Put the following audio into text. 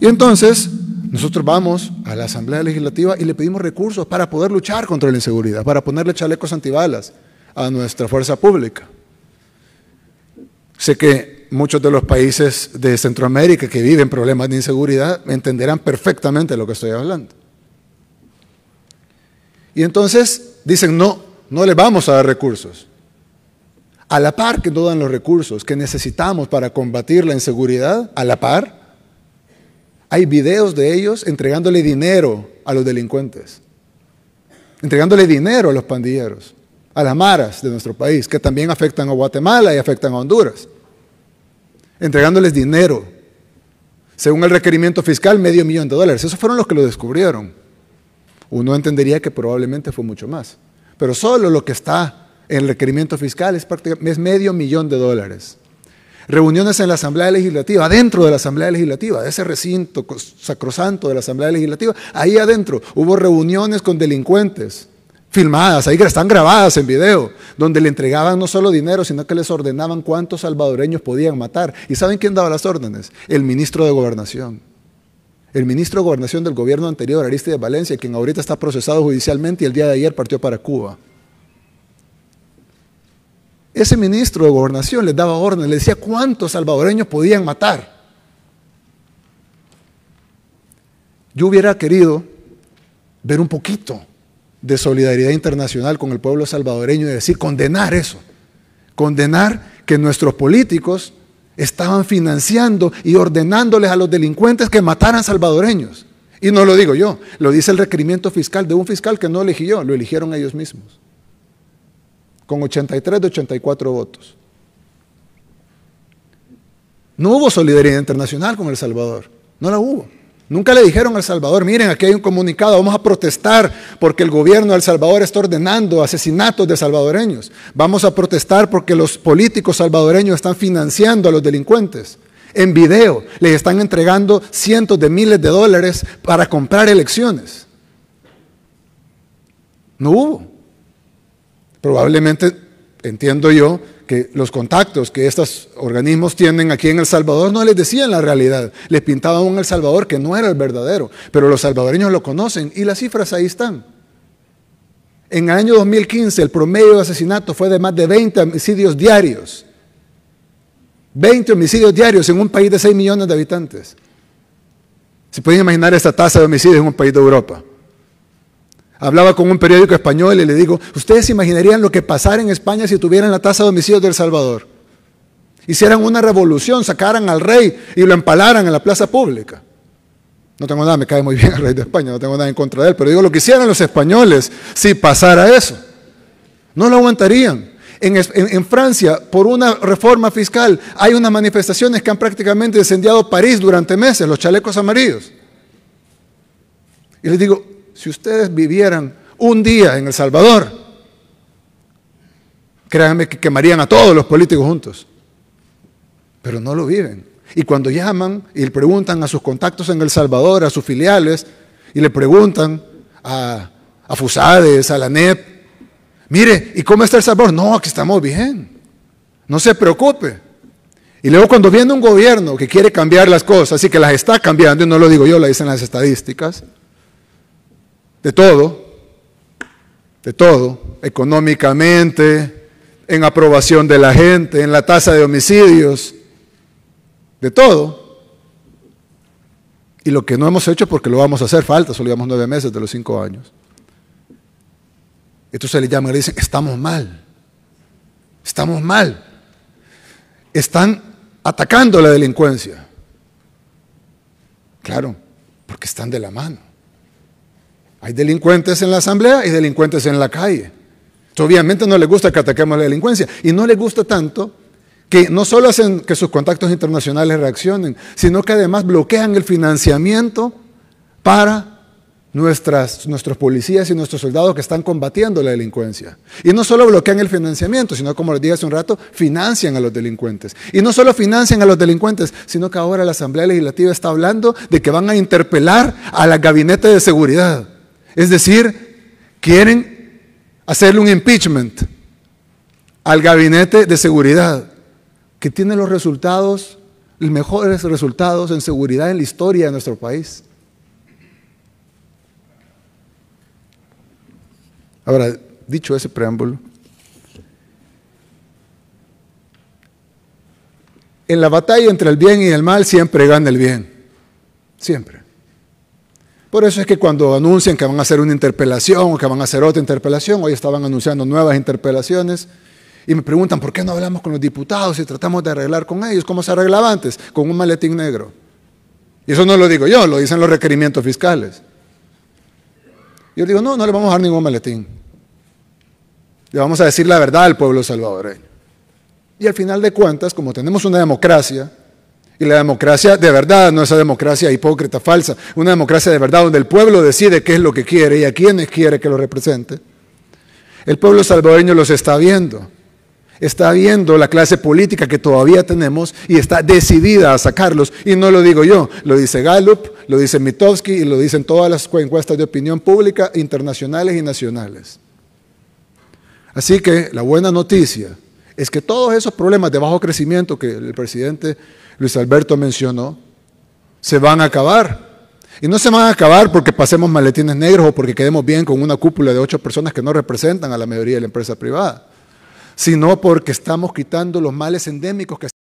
Y entonces nosotros vamos a la Asamblea Legislativa y le pedimos recursos para poder luchar contra la inseguridad, para ponerle chalecos antibalas a nuestra fuerza pública. Sé que muchos de los países de Centroamérica que viven problemas de inseguridad entenderán perfectamente lo que estoy hablando. Y entonces dicen, no, no le vamos a dar recursos. A la par que no dan los recursos que necesitamos para combatir la inseguridad, a la par, hay videos de ellos entregándole dinero a los delincuentes, entregándole dinero a los pandilleros, a las maras de nuestro país, que también afectan a Guatemala y afectan a Honduras, entregándoles dinero, según el requerimiento fiscal, medio millón de dólares. Esos fueron los que lo descubrieron. Uno entendería que probablemente fue mucho más, pero solo lo que está en el requerimiento fiscal es, es medio millón de dólares reuniones en la Asamblea Legislativa, adentro de la Asamblea Legislativa, de ese recinto sacrosanto de la Asamblea Legislativa, ahí adentro hubo reuniones con delincuentes, filmadas, ahí están grabadas en video, donde le entregaban no solo dinero, sino que les ordenaban cuántos salvadoreños podían matar. ¿Y saben quién daba las órdenes? El ministro de Gobernación. El ministro de Gobernación del gobierno anterior, de Valencia, quien ahorita está procesado judicialmente y el día de ayer partió para Cuba. Ese ministro de gobernación les daba órdenes, le decía cuántos salvadoreños podían matar. Yo hubiera querido ver un poquito de solidaridad internacional con el pueblo salvadoreño y decir, condenar eso, condenar que nuestros políticos estaban financiando y ordenándoles a los delincuentes que mataran salvadoreños. Y no lo digo yo, lo dice el requerimiento fiscal de un fiscal que no elegí yo, lo eligieron ellos mismos con 83 de 84 votos. No hubo solidaridad internacional con El Salvador, no la hubo. Nunca le dijeron al Salvador, miren, aquí hay un comunicado, vamos a protestar porque el gobierno de El Salvador está ordenando asesinatos de salvadoreños. Vamos a protestar porque los políticos salvadoreños están financiando a los delincuentes. En video les están entregando cientos de miles de dólares para comprar elecciones. No hubo probablemente entiendo yo que los contactos que estos organismos tienen aquí en El Salvador no les decían la realidad, les pintaban un El Salvador que no era el verdadero, pero los salvadoreños lo conocen y las cifras ahí están. En el año 2015 el promedio de asesinatos fue de más de 20 homicidios diarios. 20 homicidios diarios en un país de 6 millones de habitantes. Se pueden imaginar esta tasa de homicidios en un país de Europa. Hablaba con un periódico español y le digo, ¿ustedes imaginarían lo que pasara en España si tuvieran la tasa de homicidios de Salvador? Hicieran una revolución, sacaran al rey y lo empalaran en la plaza pública. No tengo nada, me cae muy bien el rey de España, no tengo nada en contra de él, pero digo lo que hicieran los españoles si pasara eso. No lo aguantarían. En, Francia, por una reforma fiscal, hay unas manifestaciones que han prácticamente incendiado París durante meses, los chalecos amarillos. Y les digo, si ustedes vivieran un día en El Salvador, créanme que quemarían a todos los políticos juntos. Pero no lo viven. Y cuando llaman y le preguntan a sus contactos en El Salvador, a sus filiales, y le preguntan a, a Fusades, a la NEP, mire, ¿y cómo está El Salvador? No, aquí estamos bien. No se preocupe. Y luego cuando viene un gobierno que quiere cambiar las cosas y que las está cambiando, y no lo digo yo, lo dicen las estadísticas, de todo, de todo, económicamente, en aprobación de la gente, en la tasa de homicidios, de todo. Y lo que no hemos hecho porque lo vamos a hacer, falta, solo llevamos nueve meses de los cinco años. Entonces le llaman y le dicen, estamos mal, estamos mal. Están atacando la delincuencia. Claro, porque están de la mano. Hay delincuentes en la asamblea y delincuentes en la calle. obviamente no les gusta que ataquemos la delincuencia. Y no les gusta tanto que no solo hacen que sus contactos internacionales reaccionen, sino que además bloquean el financiamiento para nuestras, nuestros policías y nuestros soldados que están combatiendo la delincuencia. Y no solo bloquean el financiamiento, sino como les dije hace un rato, financian a los delincuentes. Y no solo financian a los delincuentes, sino que ahora la Asamblea Legislativa está hablando de que van a interpelar a la Gabinete de Seguridad. Es decir, quieren hacerle un impeachment al gabinete de seguridad, que tiene los resultados, los mejores resultados en seguridad en la historia de nuestro país. Ahora, dicho ese preámbulo, en la batalla entre el bien y el mal siempre gana el bien, siempre. Por eso es que cuando anuncian que van a hacer una interpelación o que van a hacer otra interpelación, hoy estaban anunciando nuevas interpelaciones, y me preguntan, ¿por qué no hablamos con los diputados y tratamos de arreglar con ellos? ¿Cómo se arreglaba antes? Con un maletín negro. Y eso no lo digo yo, lo dicen los requerimientos fiscales. Yo digo, no, no le vamos a dar ningún maletín. Le vamos a decir la verdad al pueblo salvadoreño. Y al final de cuentas, como tenemos una democracia, y la democracia de verdad no esa democracia hipócrita, falsa, una democracia de verdad donde el pueblo decide qué es lo que quiere y a quiénes quiere que lo represente. El pueblo salvadoreño los está viendo. Está viendo la clase política que todavía tenemos y está decidida a sacarlos. Y no lo digo yo, lo dice Gallup, lo dice Mitowski y lo dicen todas las encuestas de opinión pública internacionales y nacionales. Así que la buena noticia es que todos esos problemas de bajo crecimiento que el presidente Luis Alberto mencionó, se van a acabar. Y no se van a acabar porque pasemos maletines negros o porque quedemos bien con una cúpula de ocho personas que no representan a la mayoría de la empresa privada, sino porque estamos quitando los males endémicos que